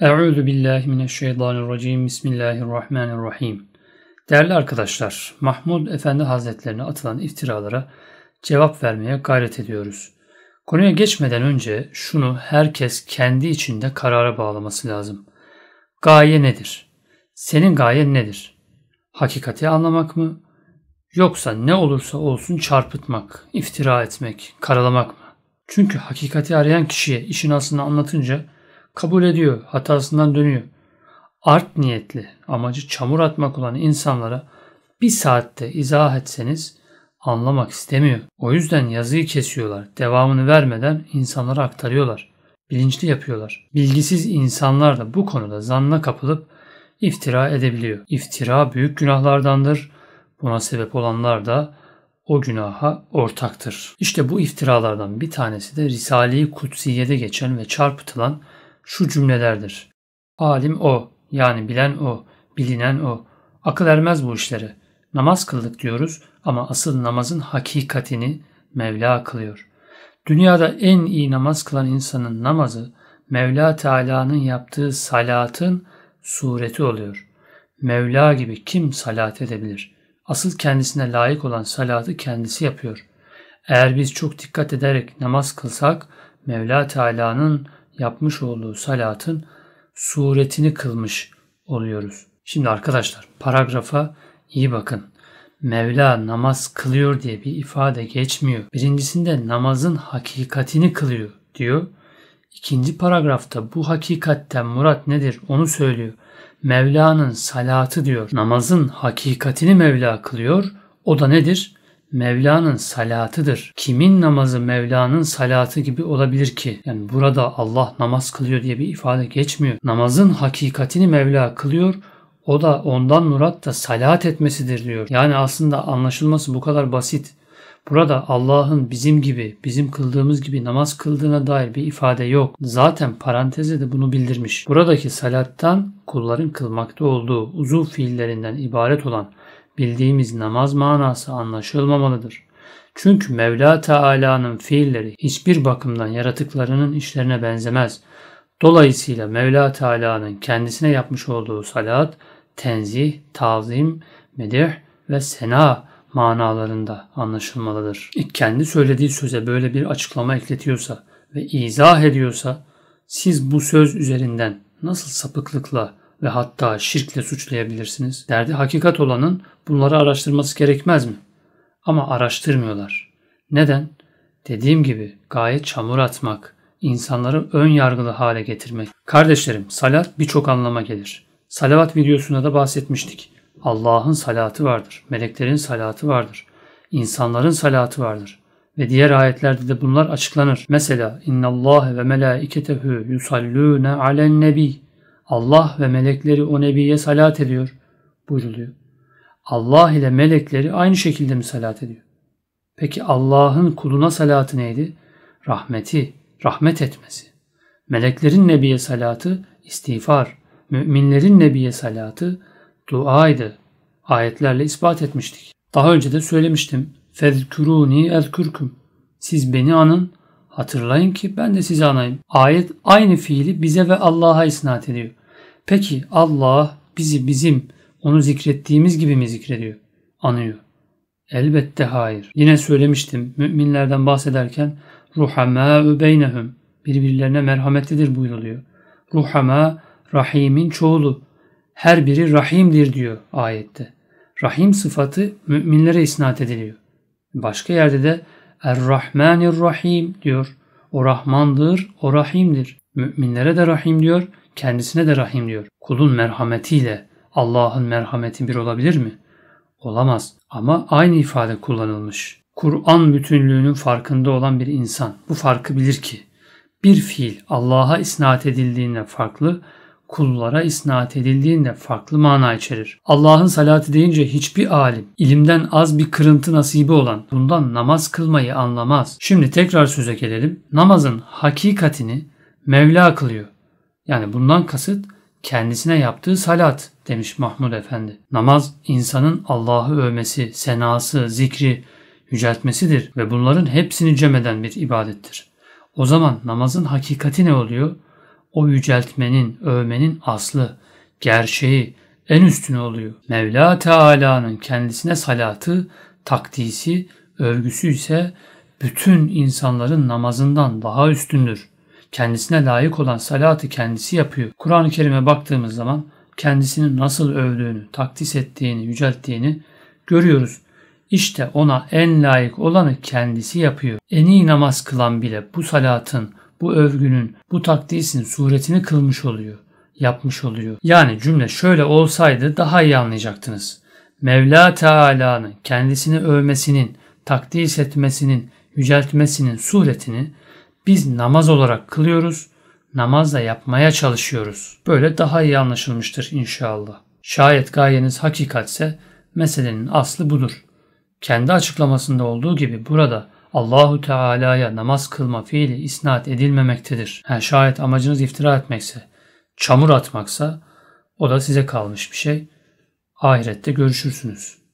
Euzu billahi mineşşeytanirracim. Bismillahirrahmanirrahim. Değerli arkadaşlar, Mahmud Efendi Hazretlerine atılan iftiralara cevap vermeye gayret ediyoruz. Konuya geçmeden önce şunu herkes kendi içinde karara bağlaması lazım. Gaye nedir? Senin gayen nedir? Hakikati anlamak mı? Yoksa ne olursa olsun çarpıtmak, iftira etmek, karalamak mı? Çünkü hakikati arayan kişiye işin aslını anlatınca kabul ediyor, hatasından dönüyor. Art niyetli, amacı çamur atmak olan insanlara bir saatte izah etseniz anlamak istemiyor. O yüzden yazıyı kesiyorlar. Devamını vermeden insanlara aktarıyorlar. Bilinçli yapıyorlar. Bilgisiz insanlar da bu konuda zanna kapılıp iftira edebiliyor. İftira büyük günahlardandır. Buna sebep olanlar da o günaha ortaktır. İşte bu iftiralardan bir tanesi de Risale-i Kutsiye'de geçen ve çarpıtılan şu cümlelerdir. Alim o, yani bilen o, bilinen o. Akıl ermez bu işlere. Namaz kıldık diyoruz ama asıl namazın hakikatini Mevla kılıyor. Dünyada en iyi namaz kılan insanın namazı Mevla Teala'nın yaptığı salatın sureti oluyor. Mevla gibi kim salat edebilir? Asıl kendisine layık olan salatı kendisi yapıyor. Eğer biz çok dikkat ederek namaz kılsak Mevla Teala'nın yapmış olduğu salatın suretini kılmış oluyoruz. Şimdi arkadaşlar paragrafa iyi bakın. Mevla namaz kılıyor diye bir ifade geçmiyor. Birincisinde namazın hakikatini kılıyor diyor. İkinci paragrafta bu hakikatten murat nedir onu söylüyor. Mevla'nın salatı diyor. Namazın hakikatini Mevla kılıyor. O da nedir? Mevla'nın salatıdır. Kimin namazı Mevla'nın salatı gibi olabilir ki? Yani burada Allah namaz kılıyor diye bir ifade geçmiyor. Namazın hakikatini Mevla kılıyor. O da ondan murat da salat etmesidir diyor. Yani aslında anlaşılması bu kadar basit. Burada Allah'ın bizim gibi, bizim kıldığımız gibi namaz kıldığına dair bir ifade yok. Zaten parantezde de bunu bildirmiş. Buradaki salattan kulların kılmakta olduğu uzun fiillerinden ibaret olan bildiğimiz namaz manası anlaşılmamalıdır. Çünkü Mevla Teala'nın fiilleri hiçbir bakımdan yaratıklarının işlerine benzemez. Dolayısıyla Mevla Teala'nın kendisine yapmış olduğu salat, tenzih, tazim, medih ve sena manalarında anlaşılmalıdır. E, kendi söylediği söze böyle bir açıklama ekletiyorsa ve izah ediyorsa siz bu söz üzerinden nasıl sapıklıkla ve hatta şirkle suçlayabilirsiniz? Derdi hakikat olanın bunları araştırması gerekmez mi? Ama araştırmıyorlar. Neden? Dediğim gibi gayet çamur atmak, insanları ön yargılı hale getirmek. Kardeşlerim salat birçok anlama gelir. Salavat videosunda da bahsetmiştik. Allah'ın salatı vardır, meleklerin salatı vardır, insanların salatı vardır. Ve diğer ayetlerde de bunlar açıklanır. Mesela inna Allah ve melaiketehu yusallune alen nebi. Allah ve melekleri o nebiye salat ediyor buyruluyor. Allah ile melekleri aynı şekilde mi salat ediyor? Peki Allah'ın kuluna salatı neydi? Rahmeti, rahmet etmesi. Meleklerin Nebiye salatı istiğfar, müminlerin Nebiye salatı duaydı. Ayetlerle ispat etmiştik. Daha önce de söylemiştim. Fezkuruni ezkürküm. Siz beni anın, hatırlayın ki ben de sizi anayım. Ayet aynı fiili bize ve Allah'a isnat ediyor. Peki Allah bizi bizim onu zikrettiğimiz gibi mi zikrediyor? Anıyor. Elbette hayır. Yine söylemiştim müminlerden bahsederken ruhamâ'ü beynehum birbirlerine merhametlidir buyuruluyor. Ruhama rahimin çoğulu. Her biri rahimdir diyor ayette. Rahim sıfatı müminlere isnat ediliyor. Başka yerde de Er-Rahmanir-Rahim diyor. O Rahmandır, o Rahim'dir. Müminlere de Rahim diyor, kendisine de Rahim diyor. Kulun merhametiyle Allah'ın merhameti bir olabilir mi? Olamaz ama aynı ifade kullanılmış. Kur'an bütünlüğünün farkında olan bir insan bu farkı bilir ki bir fiil Allah'a isnat edildiğinde farklı, kullara isnat edildiğinde farklı mana içerir. Allah'ın salatı deyince hiçbir alim, ilimden az bir kırıntı nasibi olan bundan namaz kılmayı anlamaz. Şimdi tekrar söze gelelim. Namazın hakikatini Mevla kılıyor. Yani bundan kasıt kendisine yaptığı salat demiş Mahmud Efendi. Namaz insanın Allah'ı övmesi, senası, zikri, yüceltmesidir ve bunların hepsini cemeden bir ibadettir. O zaman namazın hakikati ne oluyor? O yüceltmenin, övmenin aslı, gerçeği, en üstüne oluyor. Mevla Teala'nın kendisine salatı, takdisi, övgüsü ise bütün insanların namazından daha üstündür. Kendisine layık olan salatı kendisi yapıyor. Kur'an-ı Kerim'e baktığımız zaman kendisini nasıl övdüğünü, takdis ettiğini, yücelttiğini görüyoruz. İşte ona en layık olanı kendisi yapıyor. En iyi namaz kılan bile bu salatın, bu övgünün, bu takdisin suretini kılmış oluyor, yapmış oluyor. Yani cümle şöyle olsaydı daha iyi anlayacaktınız. Mevla Teala'nın kendisini övmesinin, takdis etmesinin, yüceltmesinin suretini biz namaz olarak kılıyoruz.'' namazla yapmaya çalışıyoruz. Böyle daha iyi anlaşılmıştır inşallah. Şayet gayeniz hakikatse meselenin aslı budur. Kendi açıklamasında olduğu gibi burada Allahu Teala'ya namaz kılma fiili isnat edilmemektedir. Ha, şayet amacınız iftira etmekse, çamur atmaksa o da size kalmış bir şey. Ahirette görüşürsünüz.''